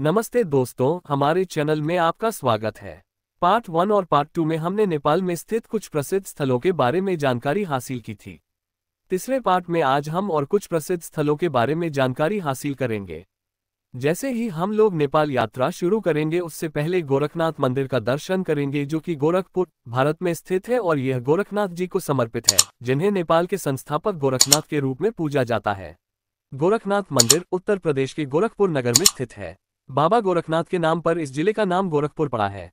नमस्ते दोस्तों हमारे चैनल में आपका स्वागत है पार्ट वन और पार्ट टू में हमने नेपाल में स्थित कुछ प्रसिद्ध स्थलों के बारे में जानकारी हासिल की थी तीसरे पार्ट में आज हम और कुछ प्रसिद्ध स्थलों के बारे में जानकारी हासिल करेंगे जैसे ही हम लोग नेपाल यात्रा शुरू करेंगे उससे पहले गोरखनाथ मंदिर का दर्शन करेंगे जो कि गोरखपुर भारत में स्थित है और यह गोरखनाथ जी को समर्पित है जिन्हें नेपाल के संस्थापक गोरखनाथ के रूप में पूजा जाता है गोरखनाथ मंदिर उत्तर प्रदेश के गोरखपुर नगर में स्थित है बाबा गोरखनाथ के नाम पर इस जिले का नाम गोरखपुर पड़ा है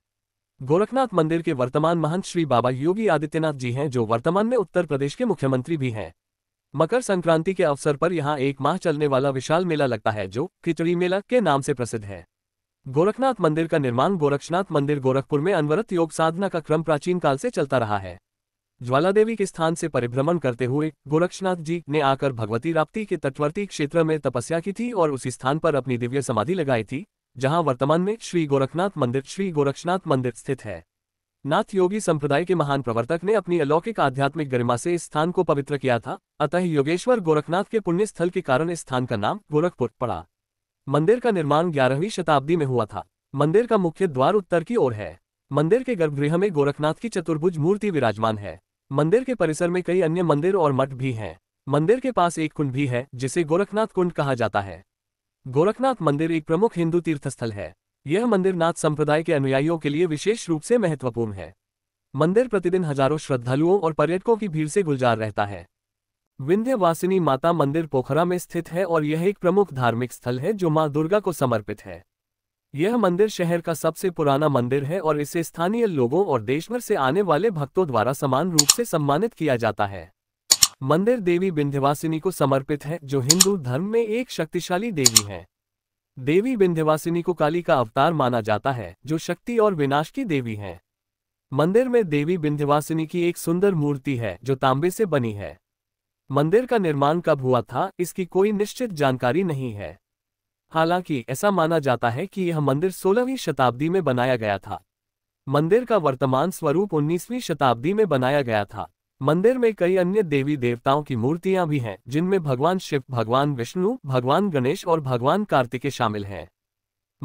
गोरखनाथ मंदिर के वर्तमान महंत श्री बाबा योगी आदित्यनाथ जी हैं जो वर्तमान में उत्तर प्रदेश के मुख्यमंत्री भी हैं मकर संक्रांति के अवसर पर यहाँ एक माह चलने वाला विशाल मेला लगता है जो खिचड़ी मेला के नाम से प्रसिद्ध है गोरखनाथ मंदिर का निर्माण गोरक्षनाथ मंदिर गोरखपुर में अनवरत योग साधना का क्रम प्राचीन काल से चलता रहा है ज्वालादेवी के स्थान से परिभ्रमण करते हुए गोरक्षनाथ जी ने आकर भगवती राप्ती के तटवर्ती क्षेत्र में तपस्या की थी और उसी स्थान पर अपनी दिव्य समाधि लगाई थी जहां वर्तमान में श्री गोरखनाथ मंदिर श्री गोरक्षनाथ मंदिर स्थित है नाथ योगी संप्रदाय के महान प्रवर्तक ने अपनी अलौकिक आध्यात्मिक गरिमा से इस स्थान को पवित्र किया था अतः योगेश्वर गोरखनाथ के पुण्य स्थल के कारण इस स्थान का नाम गोरखपुर पड़ा मंदिर का निर्माण ग्यारहवीं शताब्दी में हुआ था मंदिर का मुख्य द्वार उत्तर की ओर है मंदिर के गर्भगृह में गोरखनाथ की चतुर्भुज मूर्ति विराजमान है मंदिर के परिसर में कई अन्य मंदिर और मठ भी हैं मंदिर के पास एक कुंड भी है जिसे गोरखनाथ कुंड कहा जाता है गोरखनाथ मंदिर एक प्रमुख हिंदू तीर्थस्थल है यह मंदिर नाथ संप्रदाय के अनुयायियों के लिए विशेष रूप से महत्वपूर्ण है मंदिर प्रतिदिन हजारों श्रद्धालुओं और पर्यटकों की भीड़ से गुलजार रहता है विंध्यवासिनी माता मंदिर पोखरा में स्थित है और यह एक प्रमुख धार्मिक स्थल है जो माँ दुर्गा को समर्पित है यह मंदिर शहर का सबसे पुराना मंदिर है और इसे स्थानीय लोगों और देशभर से आने वाले भक्तों द्वारा समान रूप से सम्मानित किया जाता है मंदिर देवी विंध्यवासिनी को समर्पित है जो हिंदू धर्म में एक शक्तिशाली देवी है देवी विंध्यवासिनी को काली का अवतार माना जाता है जो शक्ति और विनाश की देवी है मंदिर में देवी विंध्यवासिनी की एक सुंदर मूर्ति है जो तांबे से बनी है मंदिर का निर्माण कब हुआ था इसकी कोई निश्चित जानकारी नहीं है हालांकि ऐसा माना जाता है कि यह मंदिर 16वीं शताब्दी में बनाया गया था मंदिर का वर्तमान स्वरूप 19वीं शताब्दी में बनाया गया था मंदिर में कई अन्य देवी देवताओं की मूर्तियां भी हैं जिनमें भगवान शिव भगवान विष्णु भगवान गणेश और भगवान कार्तिके शामिल हैं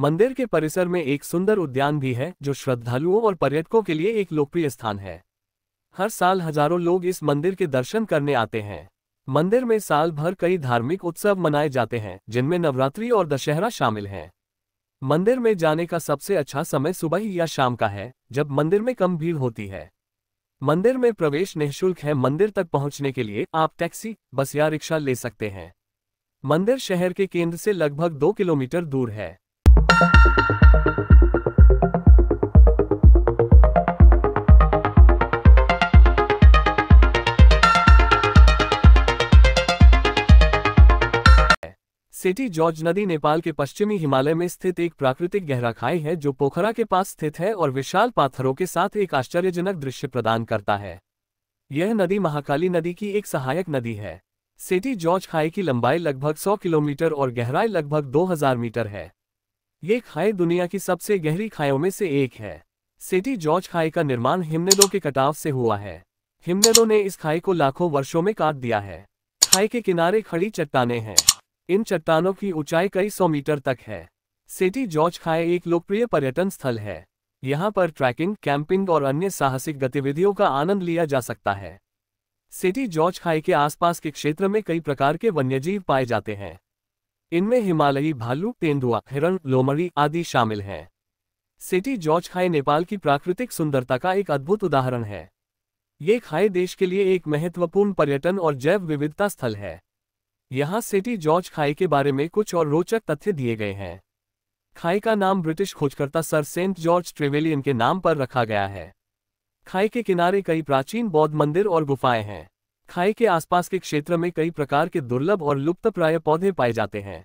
मंदिर के परिसर में एक सुंदर उद्यान भी है जो श्रद्धालुओं और पर्यटकों के लिए एक लोकप्रिय स्थान है हर साल हजारों लोग इस मंदिर के दर्शन करने आते हैं मंदिर में साल भर कई धार्मिक उत्सव मनाए जाते हैं जिनमें नवरात्रि और दशहरा शामिल हैं मंदिर में जाने का सबसे अच्छा समय सुबह या शाम का है जब मंदिर में कम भीड़ होती है मंदिर में प्रवेश निःशुल्क है मंदिर तक पहुंचने के लिए आप टैक्सी बस या रिक्शा ले सकते हैं मंदिर शहर के केंद्र से लगभग दो किलोमीटर दूर है सेटी जॉर्ज नदी नेपाल के पश्चिमी हिमालय में स्थित एक प्राकृतिक गहरा खाई है जो पोखरा के पास स्थित है और विशाल पाथरों के साथ एक आश्चर्यजनक दृश्य प्रदान करता है यह नदी महाकाली नदी की एक सहायक नदी है सेटी जॉर्ज खाई की लंबाई लगभग 100 किलोमीटर और गहराई लगभग 2000 मीटर है ये खाई दुनिया की सबसे गहरी खाइयों में से एक है सेटी जॉर्ज खाई का निर्माण हिमनेदों के कटाव से हुआ है हिमनेदों ने इस खाई को लाखों वर्षों में काट दिया है खाई के किनारे खड़ी चट्टाने हैं इन चट्टानों की ऊंचाई कई सौ मीटर तक है सिटी जॉर्ज खाए एक लोकप्रिय पर्यटन स्थल है यहाँ पर ट्रैकिंग कैंपिंग और अन्य साहसिक गतिविधियों का आनंद लिया जा सकता है सिटी जॉर्ज खाई के आसपास के क्षेत्र में कई प्रकार के वन्यजीव पाए जाते हैं इनमें हिमालयी भालू तेंदुआ हिरण लोमड़ी आदि शामिल हैं सिटी जॉर्ज खाई नेपाल की प्राकृतिक सुंदरता का एक अद्भुत उदाहरण है ये खाई देश के लिए एक महत्वपूर्ण पर्यटन और जैव विविधता स्थल है यहाँ सेटी जॉर्ज खाई के बारे में कुछ और रोचक तथ्य दिए गए हैं खाई का नाम ब्रिटिश खोजकर्ता सर सेंट जॉर्ज ट्रेवेलियन के नाम पर रखा गया है खाई के किनारे कई प्राचीन बौद्ध मंदिर और गुफाएं हैं खाई के आसपास के क्षेत्र में कई प्रकार के दुर्लभ और लुप्तप्राय पौधे पाए जाते हैं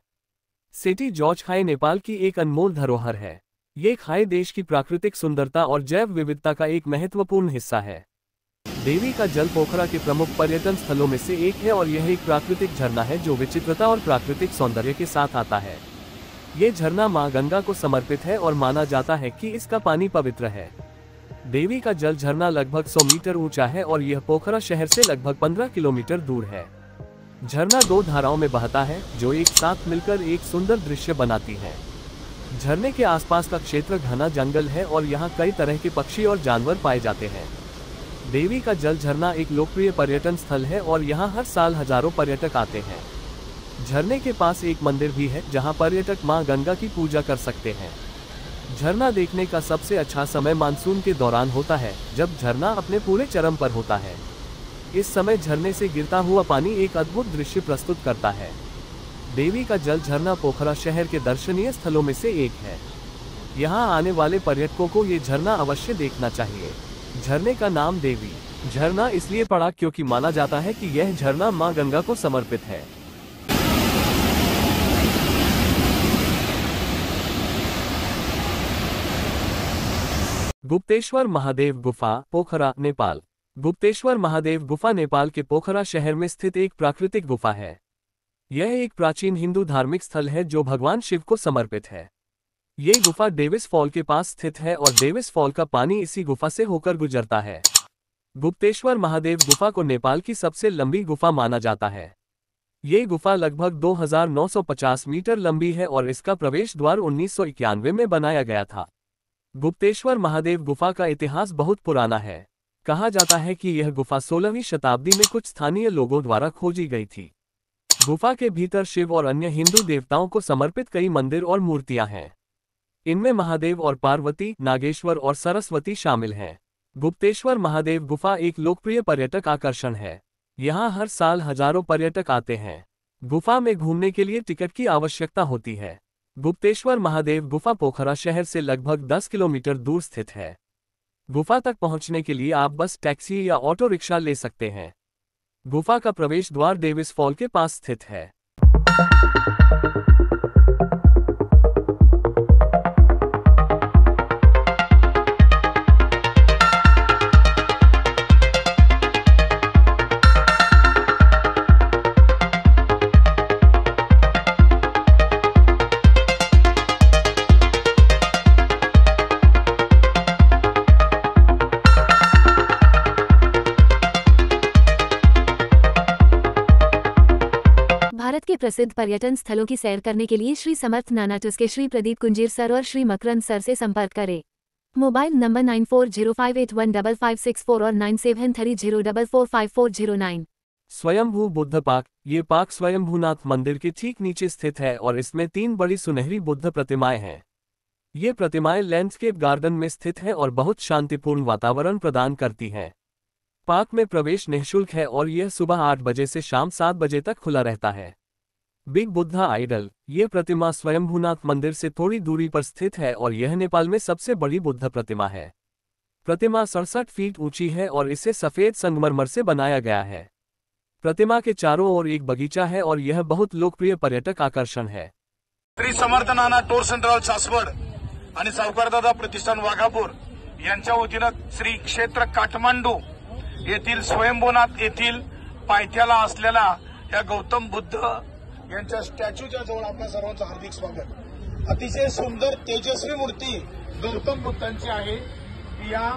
सेटी जॉर्ज खाई नेपाल की एक अनमोल धरोहर है ये खाई देश की प्राकृतिक सुंदरता और जैव विविधता का एक महत्वपूर्ण हिस्सा है देवी का जल पोखरा के प्रमुख पर्यटन स्थलों में से एक है और यह एक प्राकृतिक झरना है जो विचित्रता और प्राकृतिक सौंदर्य के साथ आता है ये झरना माँ गंगा को समर्पित है और माना जाता है कि इसका पानी पवित्र है देवी का जल झरना लगभग 100 मीटर ऊंचा है और यह पोखरा शहर से लगभग 15 किलोमीटर दूर है झरना दो धाराओं में बहता है जो एक साथ मिलकर एक सुंदर दृश्य बनाती है झरने के आसपास का क्षेत्र घना जंगल है और यहाँ कई तरह के पक्षी और जानवर पाए जाते हैं देवी का जल झरना एक लोकप्रिय पर्यटन स्थल है और यहाँ हर साल हजारों पर्यटक आते हैं झरने के पास एक मंदिर भी है जहाँ पर्यटक माँ गंगा की पूजा कर सकते हैं झरना देखने का सबसे अच्छा समय मानसून के दौरान होता है जब झरना अपने पूरे चरम पर होता है इस समय झरने से गिरता हुआ पानी एक अद्भुत दृश्य प्रस्तुत करता है देवी का जल झरना पोखरा शहर के दर्शनीय स्थलों में से एक है यहाँ आने वाले पर्यटकों को ये झरना अवश्य देखना चाहिए झरने का नाम देवी झरना इसलिए पड़ा क्योंकि माना जाता है कि यह झरना मां गंगा को समर्पित है गुप्तेश्वर महादेव गुफा पोखरा नेपाल गुप्तेश्वर महादेव गुफा नेपाल के पोखरा शहर में स्थित एक प्राकृतिक गुफा है यह एक प्राचीन हिंदू धार्मिक स्थल है जो भगवान शिव को समर्पित है ये गुफा डेविस फॉल के पास स्थित है और डेविस फॉल का पानी इसी गुफा से होकर गुजरता है गुप्तेश्वर महादेव गुफा को नेपाल की सबसे लंबी गुफा माना जाता है ये गुफा लगभग 2950 मीटर लंबी है और इसका प्रवेश द्वार उन्नीस में बनाया गया था गुप्तेश्वर महादेव गुफा का इतिहास बहुत पुराना है कहा जाता है कि यह गुफा 16वीं शताब्दी में कुछ स्थानीय लोगों द्वारा खोजी गई थी गुफा के भीतर शिव और अन्य हिंदू देवताओं को समर्पित कई मंदिर और मूर्तियां हैं इनमें महादेव और पार्वती नागेश्वर और सरस्वती शामिल हैं गुप्तेश्वर महादेव गुफा एक लोकप्रिय पर्यटक आकर्षण है यहाँ हर साल हजारों पर्यटक आते हैं गुफा में घूमने के लिए टिकट की आवश्यकता होती है गुप्तेश्वर महादेव गुफा पोखरा शहर से लगभग 10 किलोमीटर दूर स्थित है गुफा तक पहुंचने के लिए आप बस टैक्सी या ऑटो रिक्शा ले सकते हैं गुफा का प्रवेश द्वार डेविस फॉल के पास स्थित है प्रसिद्ध पर्यटन स्थलों की सैर करने के लिए श्री समर्थ नानाटस के श्री प्रदीप कुंजीर सर और श्री मकरंद सर से संपर्क करें mobile number nine four zero five eight one double five six four और nine seven three zero double four five four zero nine Swayambhu Buddha पाक ये पार्क स्वयंभूनाथ मंदिर के ठीक नीचे स्थित है और इसमें तीन बड़ी सुनहरी बुद्ध प्रतिमाएं हैं ये प्रतिमाएं लैंडस्केप गार्डन में स्थित हैं और बहुत शांतिपूर्ण वातावरण प्रदान करती हैं पार्क में प्रवेश निःशुल्क है और यह सुबह आठ बजे से शाम सात बजे तक खुला रहता है बिग बुद्धा आइडल ये प्रतिमा स्वयंभूनाथ मंदिर से थोड़ी दूरी पर स्थित है और यह नेपाल में सबसे बड़ी बुद्ध प्रतिमा है प्रतिमा सड़सठ फीट ऊंची है और इसे सफेद संगमरमर से बनाया गया है प्रतिमा के चारों ओर एक बगीचा है और यह बहुत लोकप्रिय पर्यटक आकर्षण है श्री समर्थनाना टोर सेंट्रल सासवड प्रतिष्ठान वाघापुर श्री क्षेत्र काठमांडू येथील स्वयंभूनाथ पायथ्याला असलेला या गौतम बुद्ध यांच्या स्टॅच्यूच्या जवळ आपल्या सर्वांचं हार्दिक स्वागत अतिशय सुंदर तेजस्वी मूर्ती गौतम बुद्धांची आहे या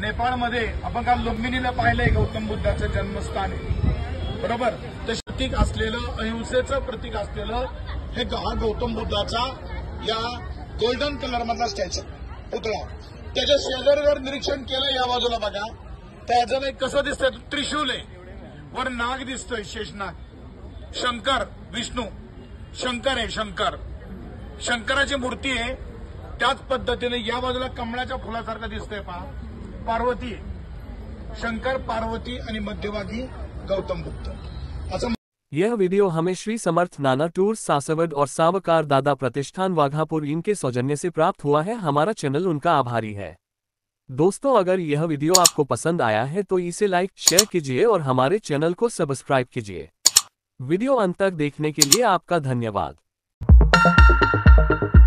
नेपाळमध्ये आपण काल लुंबिनीला पाहिलंय गौतम बुद्धाचं जन्मस्थान आहे बरोबर ते प्रतीक असलेलं अहिंसेचं प्रतीक असलेलं हे हा गौतम बुद्धाचा या गोल्डन कलरमधला स्टॅच्यू पुतळा त्याच्या शेजारी जर निरीक्षण केलं या बाजूला बघा एक कसं दिसतंय त्रिशूल आहे वर नाग दिसतोय शेषनाग शंकर विष्णु शंकर है शंकर शंकरा मूर्ती आहे त्याच पद्धतीने बाजूला कमळाच्या फुलासारखं दिसतंय पहा पार्वती शंकर पार्वती आणि मध्यभागी गौतम बुद्ध यह वीडियो हमें श्री समर्थ नाना टूर सासवड और सावकार दादा प्रतिष्ठान वाघापुर इनके सौजन्य से प्राप्त हुआ है हमारा चैनल उनका आभारी है दोस्तों अगर यह वीडियो आपको पसंद आया है तो इसे लाइक शेयर कीजिए और हमारे चैनल को सब्सक्राइब कीजिए वीडियो अंत तक देखने के लिए आपका धन्यवाद